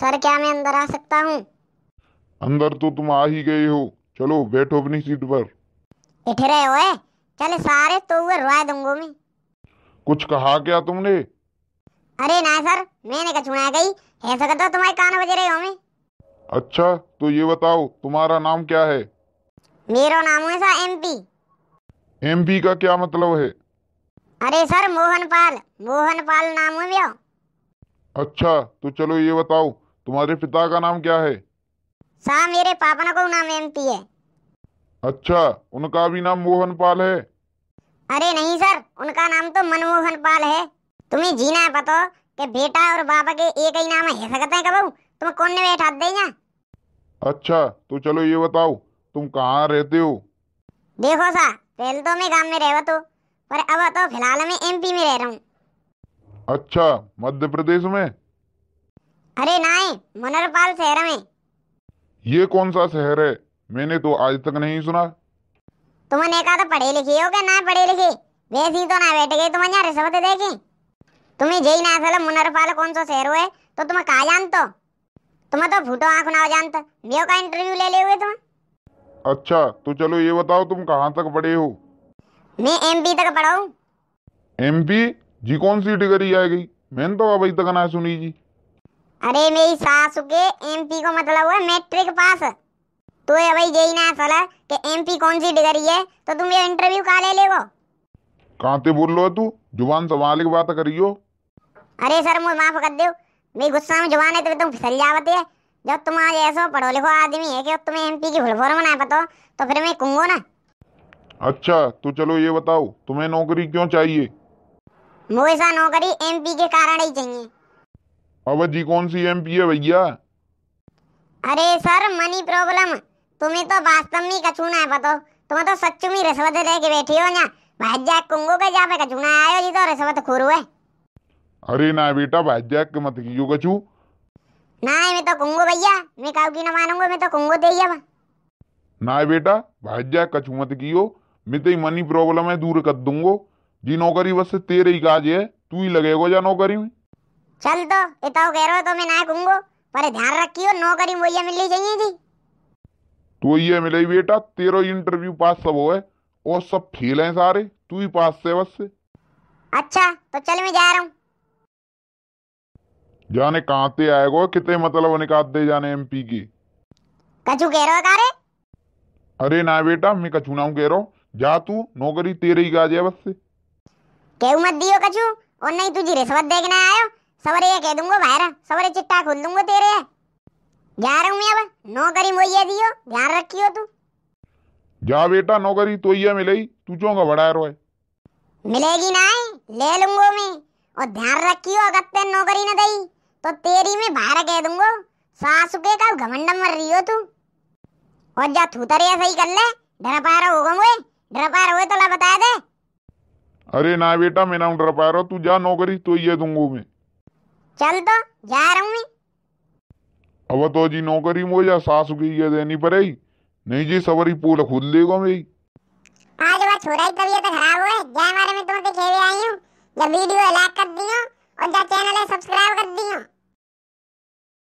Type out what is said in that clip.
sir क्या मैं अंदर आ सकता हूँ अंदर तो तुम आ ही गए हो चलो बैठो अपनी सीट पर इठ रहे हो चले सारे तो हुए रोए दूंगो मैं कुछ कहा क्या तुमने अरे ना सर मैंने कहा चुना गई ऐसा तो तुम्हारे कान बज रहे हो मैं अच्छा तो ये बताओ तुम्हारा नाम क्या है मेरा नाम है सर एमपी एमपी का क्या मतलब है अरे सर मोहन पाल मोहन पाल नाम है भैया अच्छा तो चलो ये बताओ तुम्हारे पिता का नाम क्या है सा हाँ, मेरे पापा को नाम एमपी है अच्छा उनका भी नाम मोहन पाल है अरे नहीं सर उनका नाम तो मनमोहन पाल है तुम्हें जीना है पता कि बेटा और बाबा के एक ही नाम है सकते हैं कबू तुम कौन ने बैठा देंगे अच्छा तो चलो ये बताओ तुम कहाँ रहते हो देखो सा पहले तो मैं गांव में रहवा तो पर अब तो फिलहाल मैं एमपी में रह रहा हूँ अच्छा मध्य प्रदेश में अरे ना मनरपाल शहर में ये कौन सा शहर है मैंने तो आज तक नहीं सुना तुमने कहा था तो पढ़े लिखे हो क्या ना पढ़े लिखे वैसी तो ना बैठ गई तुम्हें यहाँ रिश्वत देखी तुम्हें जय ना असल मुनरपाल कौन सा शहर है तो तुम कहा जानते हो तुम्हें तो फूटो आंख ना जानते मेरे का इंटरव्यू ले ले हुए तुम अच्छा तो चलो ये बताओ तुम कहाँ तक पढ़े हो मैं एमपी तक पढ़ा हूँ एमपी जी कौन सी डिग्री आएगी मैंने तो अभी तक ना सुनी जी अरे मेरी सासू के एमपी को मतलब हुआ मैट्रिक पास तो ये भाई यही ना सला कि एमपी कौन सी डिग्री है तो तुम ये इंटरव्यू का ले लेगो कांते बोल लो तू जुबान संभाल के बात करियो अरे सर मुझे माफ कर दियो मेरी गुस्सा में जुबान है तो तुम फिसल जावते है जब तुम आज ऐसा पढ़ो लिखो आदमी है कि अब तुम्हें एमपी की फुल फॉर्म ना पता तो फिर मैं कहूँगा ना अच्छा तो चलो ये बताओ तुम्हें नौकरी क्यों चाहिए मुझे नौकरी एमपी के कारण ही चाहिए अवधि कौन सी एमपी है भैया अरे सर मनी प्रॉब्लम तुम्हें तो वास्तव में कछूना है पतो तुम तो सच में रिश्वत दे के बैठी हो ना भाज्या कुंगो के जा पे कछूना आयो जी तो रिश्वत खोर है अरे ना बेटा भाज्या के मत कियो कछू ना मैं तो कुंगो भैया मैं काऊ की ना मानूंगा मैं तो कुंगो दे गया ना बेटा भाज्या कछू मत कियो मैं तो मनी प्रॉब्लम है दूर कर दूंगा जी नौकरी बस तेरे ही काज है तू ही लगेगा जा नौकरी में चल तो इताओ कह रहे हो तो मैं ना कहूंगो पर ध्यान रखियो नौकरी मुझे मिल ही जाएगी जी तू ये मिले बेटा तेरा इंटरव्यू पास सब हो है और सब फेल हैं सारे तू ही पास से बस से अच्छा तो चल मैं जा रहा हूँ जाने कहाँ ते आएगा कितने मतलब निकाल दे जाने एमपी की कछु कह रहा है कारे अरे ना बेटा मैं कछु ना कह रहा जा तू नौकरी तेरे ही काज है बस से केहू मत दियो कछु और नहीं तुझे रिश्वत देखने आयो सवरे कह दूंगा भाई सवरे चिट्टा खोल दूंगा तेरे जा रहा हूँ मैं अब नौकरी मोइया दियो ध्यान रखियो तू जा बेटा नौकरी तो ये मिलेगी तू चोंगा बड़ा रोए मिलेगी ना ले लूंगा मैं और ध्यान रखियो अगर ते नौकरी न दई तो तेरी में बाहर कह दूंगा सासु के का घमंड मर रही हो तू और जा थूतर तो या सही कर ले डर पा रहा होगा मुझे डर पा रहा हो तो ला बता दे अरे ना बेटा मैं ना डर पा रहा तू जा नौकरी तो ये दूंगा मैं चल तो जा रहा हूँ अब तो जी नौकरी मोजा सासू की ये देनी पड़ेगी नहीं जी सवरी पूल खुद लेगो मैं आज बात छोरा ही तबीयत खराब हुए जय मारे में तुम देखे तो आई हूं जब वीडियो लाइक कर दियो और जब चैनल सब्सक्राइब कर दियो